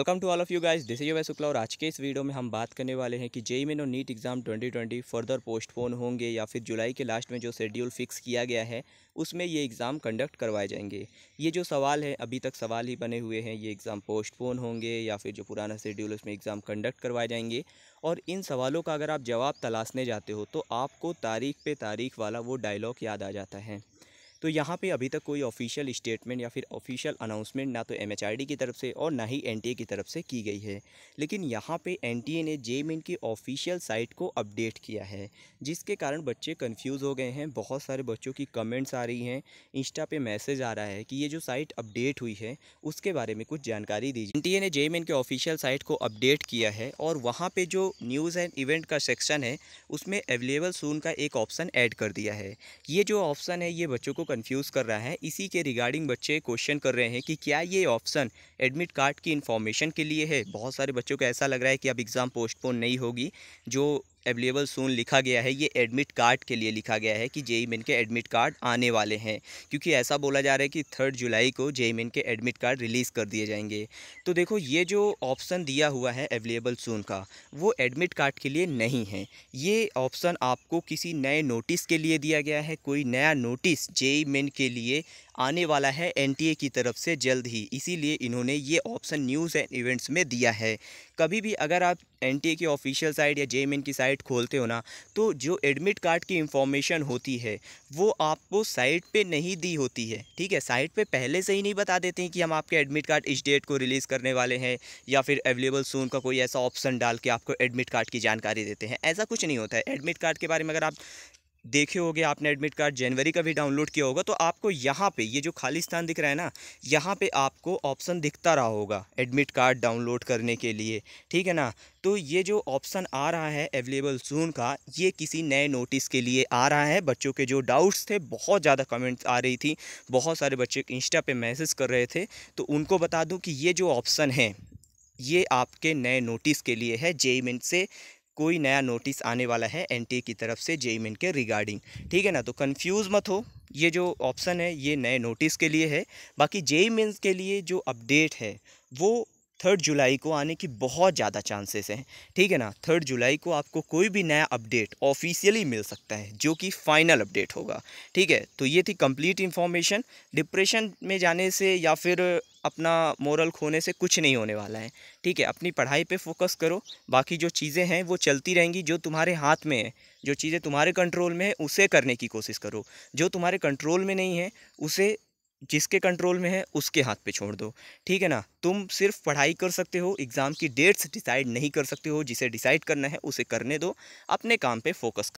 welcome to all of you guys this is Shukla और आज के इस वीडियो में हम बात करने वाले हैं कि जेई और नीट एग्ज़ाम 2020 फर्दर पोस्टपोन होंगे या फिर जुलाई के लास्ट में जो शेड्यूल फिक्स किया गया है उसमें ये एग्ज़ाम कंडक्ट करवाए जाएंगे ये जो सवाल है अभी तक सवाल ही बने हुए हैं ये एग्ज़ाम पोस्टपोन होंगे या फिर जो पुराना शेड्यूल उसमें एग्ज़ाम कंडक्ट करवाए जाएंगे और इन सवालों का अगर आप जवाब तलाशने जाते हो तो आपको तारीख पे तारीख वाला वो डायलॉग याद आ जाता है तो यहाँ पे अभी तक कोई ऑफिशियल स्टेटमेंट या फिर ऑफिशियल अनाउंसमेंट ना तो एम की तरफ से और ना ही एन की तरफ से की गई है लेकिन यहाँ पर एन ने जे की ऑफिशियल साइट को अपडेट किया है जिसके कारण बच्चे कन्फ्यूज़ हो गए हैं बहुत सारे बच्चों की कमेंट्स आ रही हैं इंस्टा पे मैसेज आ रहा है कि ये जो साइट अपडेट हुई है उसके बारे में कुछ जानकारी दीजिए एन ने जे के ऑफिशियल साइट को अपडेट किया है और वहाँ पर जो न्यूज़ एंड इवेंट का सेक्शन है उसमें अवेलेबल सून का एक ऑप्शन ऐड कर दिया है ये जो ऑप्शन है ये बच्चों को कंफ्यूज कर रहा है इसी के रिगार्डिंग बच्चे क्वेश्चन कर रहे हैं कि क्या ये ऑप्शन एडमिट कार्ड की इन्फॉर्मेशन के लिए है बहुत सारे बच्चों को ऐसा लग रहा है कि अब एग्ज़ाम पोस्टपोन नहीं होगी जो अवेलेबल सोन लिखा गया है ये एडमिट कार्ड के लिए लिखा गया है कि जेई मेन e के एडमिट कार्ड आने वाले हैं क्योंकि ऐसा बोला जा रहा है कि थर्ड जुलाई को जेई मेन e के एडमिट कार्ड रिलीज़ कर दिए जाएंगे तो देखो ये जो ऑप्शन दिया हुआ है अवेलेबल सोन का वो एडमिट कार्ड के लिए नहीं है ये ऑप्शन आपको किसी नए नोटिस के लिए दिया गया है कोई नया नोटिस जेई मेन के लिए आने वाला है एन की तरफ से जल्द ही इसीलिए इन्होंने ये ऑप्शन न्यूज़ एंड इवेंट्स में दिया है कभी भी अगर आप एन की ऑफिशियल साइट या जे की साइट खोलते हो ना तो जो एडमिट कार्ड की इंफॉर्मेशन होती है वो आपको साइट पे नहीं दी होती है ठीक है साइट पे पहले से ही नहीं बता देते हैं कि हम आपके एडमिट कार्ड इस डेट को रिलीज़ करने वाले हैं या फिर अवेलेबल सून का कोई ऐसा ऑप्शन डाल के आपको एडमिट कार्ड की जानकारी देते हैं ऐसा कुछ नहीं होता है एडमिट कार्ड के बारे में अगर आप देखे होगे आपने एडमिट कार्ड जनवरी का भी डाउनलोड किया होगा तो आपको यहाँ पे ये जो खाली स्थान दिख रहा है ना यहाँ पे आपको ऑप्शन दिखता रहा होगा एडमिट कार्ड डाउनलोड करने के लिए ठीक है ना तो ये जो ऑप्शन आ रहा है अवेलेबल सून का ये किसी नए नोटिस के लिए आ रहा है बच्चों के जो डाउट्स थे बहुत ज़्यादा कमेंट्स आ रही थी बहुत सारे बच्चे इंस्टा पे मैसेज कर रहे थे तो उनको बता दूँ कि ये जो ऑप्शन है ये आपके नए नोटिस के लिए है जेई मिन से कोई नया नोटिस आने वाला है एन की तरफ से जेई मिन e के रिगार्डिंग ठीक है ना तो कन्फ्यूज़ मत हो ये जो ऑप्शन है ये नए नोटिस के लिए है बाकी जेई मिन e के लिए जो अपडेट है वो थर्ड जुलाई को आने की बहुत ज़्यादा चांसेस हैं ठीक है ना थर्ड जुलाई को आपको कोई भी नया अपडेट ऑफिशियली मिल सकता है जो कि फाइनल अपडेट होगा ठीक है तो ये थी कंप्लीट इन्फॉर्मेशन डिप्रेशन में जाने से या फिर अपना मोरल खोने से कुछ नहीं होने वाला है ठीक है अपनी पढ़ाई पे फोकस करो बाकी जो चीज़ें हैं वो चलती रहेंगी जो तुम्हारे हाथ में है जो चीज़ें तुम्हारे कंट्रोल में है उसे करने की कोशिश करो जो तुम्हारे कंट्रोल में नहीं है उसे जिसके कंट्रोल में है उसके हाथ पे छोड़ दो ठीक है ना तुम सिर्फ पढ़ाई कर सकते हो एग्ज़ाम की डेट्स डिसाइड नहीं कर सकते हो जिसे डिसाइड करना है उसे करने दो अपने काम पे फोकस